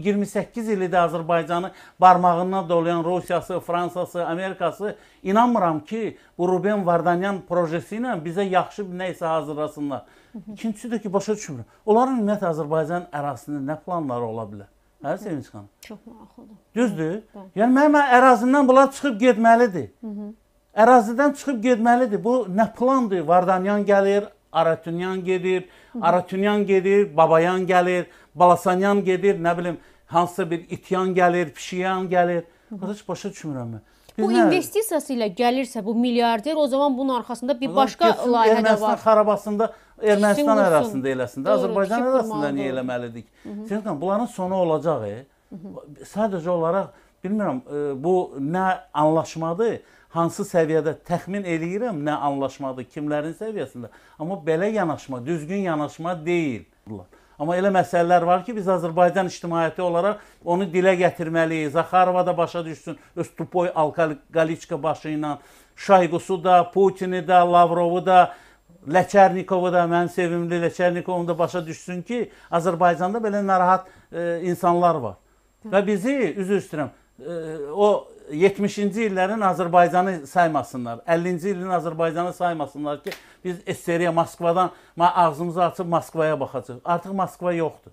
28 ildir Azərbaycanı barmağından dolayan Rusiyası, Fransası, Amerikası inanmıram ki, bu Ruben Vardanyan projesi ilə bizə yaxşı bir nəyisə hazırlasınlar. İkincisi də ki, başa düşmürəm. Onların ümumiyyətlə Azərbaycan ərazisində nə planları ola bilər? Hə, Sevinç xanım? Çox maraqlıdır. Düzdür? Yəni mənim ərazimdən bunlar çıxıb getməlidir. Hı -hı ərazidən çıxıb getməlidir. Bu nə plandır? Vardanyan gəlir, Aratunyan gedir, Aratunyan gedir, Babayan gəlir, Balasanyan gedir, nə bilim, hansısa bir ityan gəlir, pişiyan gəlir. Qardaş başa düşmürəm mən. Biz bu nə? investisiyası ilə gəlirsə bu milyarder, o zaman bunun arxasında bir başqa layihə də var. xarabasında Ermənistan arasında eləsin də, Azərbaycan arasında niyə eləməlidik? Çünki bunların sonu olacaq. E. Sadəcə olaraq bilmirəm, e, bu nə anlaşmadır, hansı səviyyədə təxmin eləyirəm, nə anlaşmadır, kimlərin səviyyəsində. Amma belə yanaşma, düzgün yanaşma deyil. Amma elə məsələlər var ki, biz Azərbaycan ictimaiyyəti olaraq onu dilə gətirməliyik. Zaxarova da başa düşsün, öz tupoy Alkaliçka başı ilə, Şayqusu da, Putini də, Lavrovu da, Ləçərnikovu da, mənim sevimli Ləçərnikovu da başa düşsün ki, Azərbaycanda belə narahat e, insanlar var. Və bizi, üzr istəyirəm, o 70-ci illərin Azərbaycanı saymasınlar. 50-ci ilin Azərbaycanı saymasınlar ki, biz SSR-yə Moskvadan ağzımızı açıb Moskvaya baxacağıq. Artıq Moskva yoxdur.